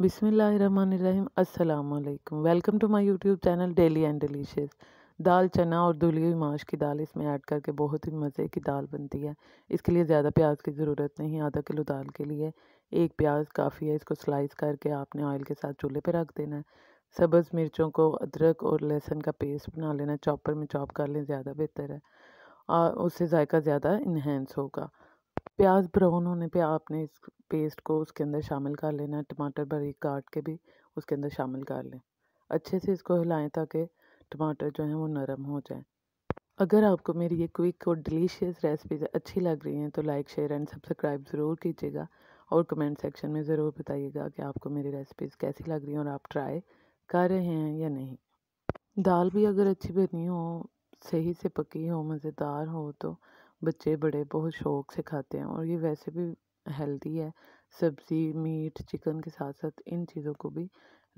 बिसमीम् अल्लाम welcome to my YouTube channel daily and delicious dal chana और धुली हुई माश की दाल इसमें ऐड करके बहुत ही मज़े की दाल बनती है इसके लिए ज़्यादा प्याज की ज़रूरत नहीं आधा किलो दाल के लिए एक प्याज काफ़ी है इसको स्लाइस करके आपने ऑयल के साथ चूल्हे पर रख देना है सब्ज़ मिर्चों को अदरक और लहसुन का पेस्ट बना लेना चॉपर में चॉप कर लें ज़्यादा बेहतर है और उससे जायका ज़्यादा इन्हेंस होगा प्याज ब्राउन होने पे आपने इस पेस्ट को उसके अंदर शामिल कर लेना टमाटर बारीक काट के भी उसके अंदर शामिल कर लें अच्छे से इसको हिलाएं ताकि टमाटर जो हैं वो नरम हो जाए अगर आपको मेरी ये क्विक और डिलीशियस रेसिपीज़ अच्छी लग रही हैं तो लाइक शेयर एंड सब्सक्राइब ज़रूर कीजिएगा और कमेंट सेक्शन में ज़रूर बताइएगा कि आपको मेरी रेसिपीज़ कैसी लग रही हैं और आप ट्राई कर रहे हैं या नहीं दाल भी अगर अच्छी बनी हो सही से पकी हो मज़ेदार हो तो बच्चे बड़े बहुत शौक से खाते हैं और ये वैसे भी हेल्दी है सब्ज़ी मीट चिकन के साथ साथ इन चीज़ों को भी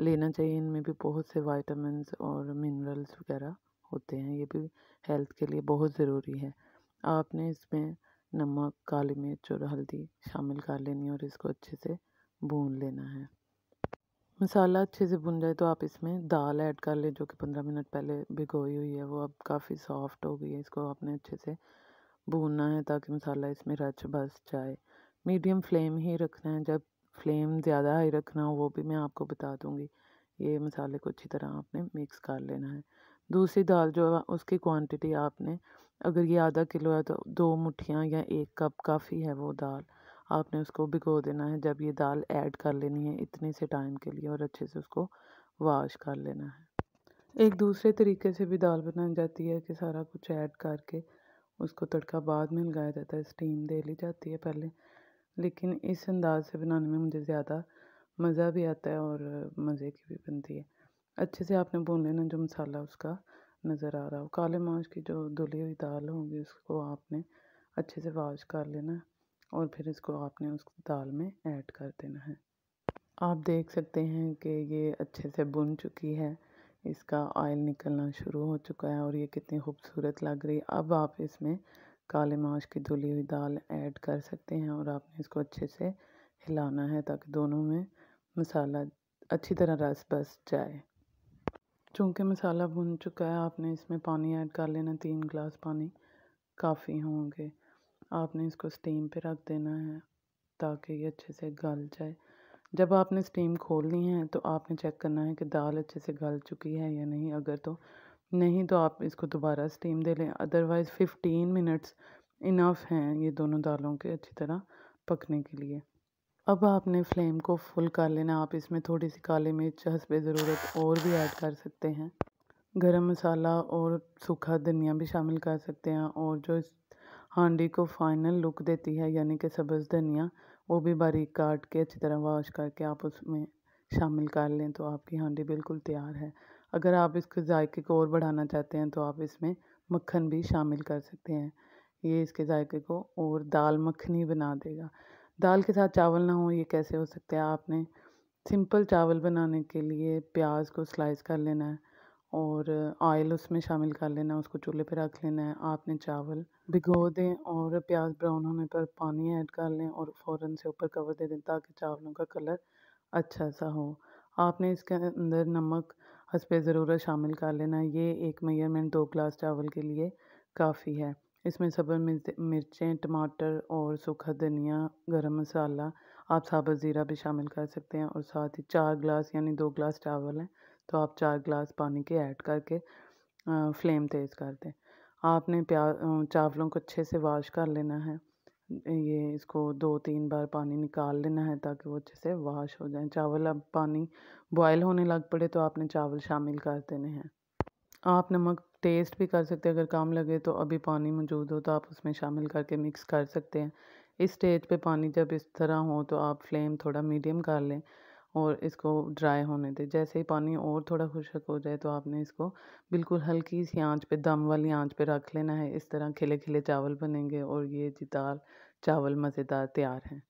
लेना चाहिए इनमें भी बहुत से वाइटामस और मिनरल्स वगैरह होते हैं ये भी हेल्थ के लिए बहुत ज़रूरी है आपने इसमें नमक काली मिर्च और हल्दी शामिल कर लेनी है और इसको अच्छे से भून लेना है मसाला अच्छे से भुन जाए तो आप इसमें दाल ऐड कर लें जो कि पंद्रह मिनट पहले भिगोई हुई है वो अब काफ़ी सॉफ्ट हो गई है इसको आपने अच्छे से भूनना है ताकि मसाला इसमें रच बस जाए मीडियम फ्लेम ही रखना है जब फ्लेम ज़्यादा हाई रखना हो वो भी मैं आपको बता दूँगी ये मसाले को अच्छी तरह आपने मिक्स कर लेना है दूसरी दाल जो है उसकी क्वांटिटी आपने अगर ये आधा किलो है तो दो मुठियाँ या एक कप काफ़ी है वो दाल आपने उसको भिगो देना है जब ये दाल ऐड कर लेनी है इतने से टाइम के लिए और अच्छे से उसको वाश कर लेना है एक दूसरे तरीके से भी दाल बनाई जाती है कि सारा कुछ ऐड करके उसको तड़का बाद में लगाया जाता है स्टीम दे ली जाती है पहले लेकिन इस अंदाज से बनाने में मुझे ज़्यादा मज़ा भी आता है और मज़े की भी बनती है अच्छे से आपने भून लेना जो मसाला उसका नज़र आ रहा हो काले माश की जो धुली हुई दाल होगी उसको आपने अच्छे से वाश कर लेना और फिर इसको आपने उस दाल में ऐड कर देना है आप देख सकते हैं कि ये अच्छे से बुन चुकी है इसका ऑयल निकलना शुरू हो चुका है और ये कितनी खूबसूरत लग रही है अब आप इसमें काले माश की धुली हुई दाल ऐड कर सकते हैं और आपने इसको अच्छे से हिलाना है ताकि दोनों में मसाला अच्छी तरह रस बस जाए चूँकि मसाला भुन चुका है आपने इसमें पानी ऐड कर लेना तीन गिलास पानी काफ़ी होंगे आपने इसको स्टीम पे रख देना है ताकि ये अच्छे से गल जाए जब आपने स्टीम खोलनी है तो आपने चेक करना है कि दाल अच्छे से गल चुकी है या नहीं अगर तो नहीं तो आप इसको दोबारा स्टीम दे लें अदरवाइज़ फ़िफ्टीन मिनट्स इनफ हैं ये दोनों दालों के अच्छी तरह पकने के लिए अब आपने फ्लेम को फुल कर लेना आप इसमें थोड़ी सी काली मिर्च हंसब ज़रूरत और भी ऐड कर सकते हैं गरम मसाला और सूखा धनिया भी शामिल कर सकते हैं और जो हांडी को फाइनल लुक देती है यानी कि सब्ज़ धनिया वो भी बारीक काट के अच्छी तरह वॉश करके आप उसमें शामिल कर लें तो आपकी हांडी बिल्कुल तैयार है अगर आप इसके जायके को और बढ़ाना चाहते हैं तो आप इसमें मक्खन भी शामिल कर सकते हैं ये इसके जायके को और दाल मखनी बना देगा दाल के साथ चावल ना हो ये कैसे हो सकते हैं आपने सिंपल चावल बनाने के लिए प्याज को स्लाइस कर लेना है और ऑयल उसमें शामिल कर लेना उसको चूल्हे पे रख लेना है आपने चावल भिगो दें और प्याज ब्राउन होने पर पानी ऐड कर लें और फ़ौरन से ऊपर कवर दे दें ताकि चावलों का कलर अच्छा सा हो आपने इसके अंदर नमक हंसपे ज़रूरत शामिल कर लेना ये एक मेयरमेंट दो ग्लास चावल के लिए काफ़ी है इसमें सबर मिर्चें टमाटर और सूखा धनिया गरम मसाला आप साबुत ज़ीरा भी शामिल कर सकते हैं और साथ ही चार ग्लास यानी दो ग्लास चावल हैं तो आप चार गिलास पानी के ऐड करके फ्लेम तेज़ कर दें आपने प्याज चावलों को अच्छे से वाश कर लेना है ये इसको दो तीन बार पानी निकाल लेना है ताकि वो अच्छे से वाश हो जाए चावल अब पानी बॉयल होने लग पड़े तो आपने चावल शामिल कर देने हैं आप नमक टेस्ट भी कर सकते हैं अगर काम लगे तो अभी पानी मौजूद हो तो आप उसमें शामिल करके मिक्स कर सकते हैं इस स्टेज पे पानी जब इस तरह हो तो आप फ्लेम थोड़ा मीडियम कर लें और इसको ड्राई होने दें जैसे ही पानी और थोड़ा खुशक हो जाए तो आपने इसको बिल्कुल हल्की सी आंच पे दम वाली आंच पे रख लेना है इस तरह खिले खिले चावल बनेंगे और ये जी दाल चावल मज़ेदार तैयार हैं